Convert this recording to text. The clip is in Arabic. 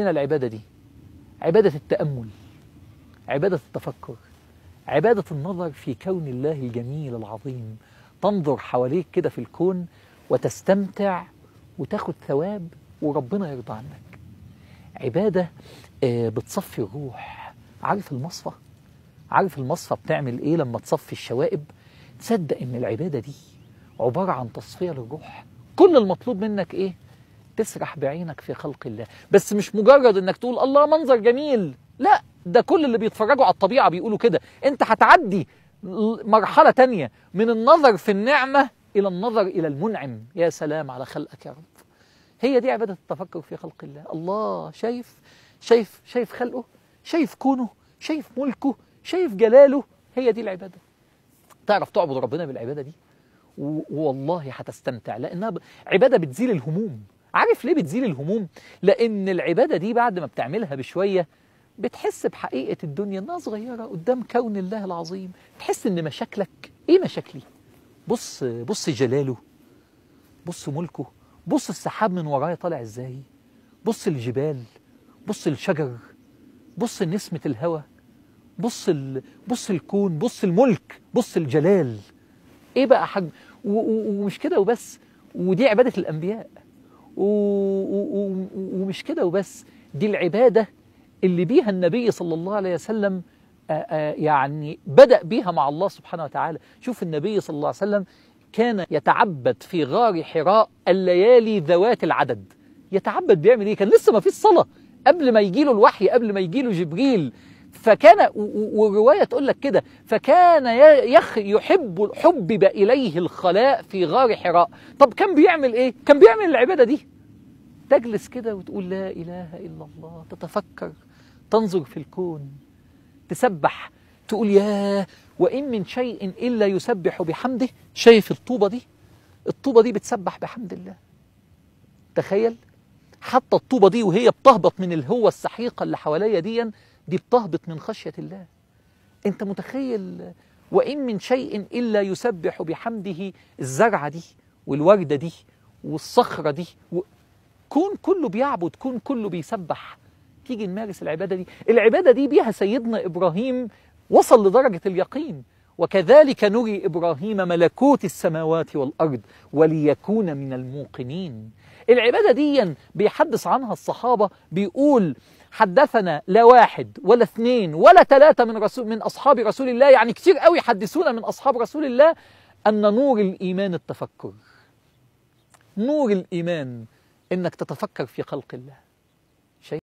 لنا العبادة دي عبادة التأمل عبادة التفكر عبادة النظر في كون الله الجميل العظيم تنظر حواليك كده في الكون وتستمتع وتاخد ثواب وربنا يرضى عنك عبادة آه، بتصفي الروح عارف المصفى عارف المصفى بتعمل ايه لما تصفي الشوائب تصدق ان العبادة دي عبارة عن تصفية للروح كل المطلوب منك ايه تسرح بعينك في خلق الله بس مش مجرد انك تقول الله منظر جميل لا ده كل اللي بيتفرجوا على الطبيعة بيقولوا كده انت هتعدي مرحلة تانية من النظر في النعمة إلى النظر إلى المنعم يا سلام على خلقك يا رب هي دي عبادة التفكر في خلق الله الله شايف شايف شايف خلقه شايف كونه شايف ملكه شايف جلاله هي دي العبادة تعرف تعبد ربنا بالعبادة دي والله هتستمتع لأنها عبادة بتزيل الهموم عارف ليه بتزيل الهموم لان العباده دي بعد ما بتعملها بشويه بتحس بحقيقه الدنيا انها صغيره قدام كون الله العظيم تحس ان مشاكلك ايه مشاكلي بص بص جلاله بص ملكه بص السحاب من ورايا طالع ازاي بص الجبال بص الشجر بص نسمه الهوى بص ال... بص الكون بص الملك بص الجلال ايه بقى حجم و... و... ومش كده وبس ودي عباده الانبياء ومش كده وبس دي العبادة اللي بيها النبي صلى الله عليه وسلم يعني بدأ بيها مع الله سبحانه وتعالى شوف النبي صلى الله عليه وسلم كان يتعبد في غار حراء الليالي ذوات العدد يتعبد بيعمل ايه كان لسه ما فيش صلاه قبل ما يجيله الوحي قبل ما يجيله جبريل فكان والرواية تقول لك كده فكان يخ يحب حبب إليه الخلاء في غار حراء طب كان بيعمل إيه؟ كان بيعمل العبادة دي تجلس كده وتقول لا إله إلا الله تتفكر تنظر في الكون تسبح تقول يا وإن من شيء إلا يسبح بحمده شايف الطوبة دي الطوبة دي بتسبح بحمد الله تخيل حتى الطوبة دي وهي بتهبط من الهوة السحيقة اللي حواليا دي دي بتهبط من خشية الله أنت متخيل وإن من شيء إلا يسبح بحمده الزرعة دي والوردة دي والصخرة دي و... كون كله بيعبد كون كله بيسبح تيجي نمارس العبادة دي العبادة دي بيها سيدنا إبراهيم وصل لدرجة اليقين وكذلك نري إبراهيم ملكوت السماوات والأرض وليكون من الموقنين العبادة دي بيحدث عنها الصحابة بيقول حدثنا لا واحد ولا اثنين ولا ثلاثة من, رسول من أصحاب رسول الله يعني كتير قوي حدثونا من أصحاب رسول الله أن نور الإيمان التفكر نور الإيمان إنك تتفكر في خلق الله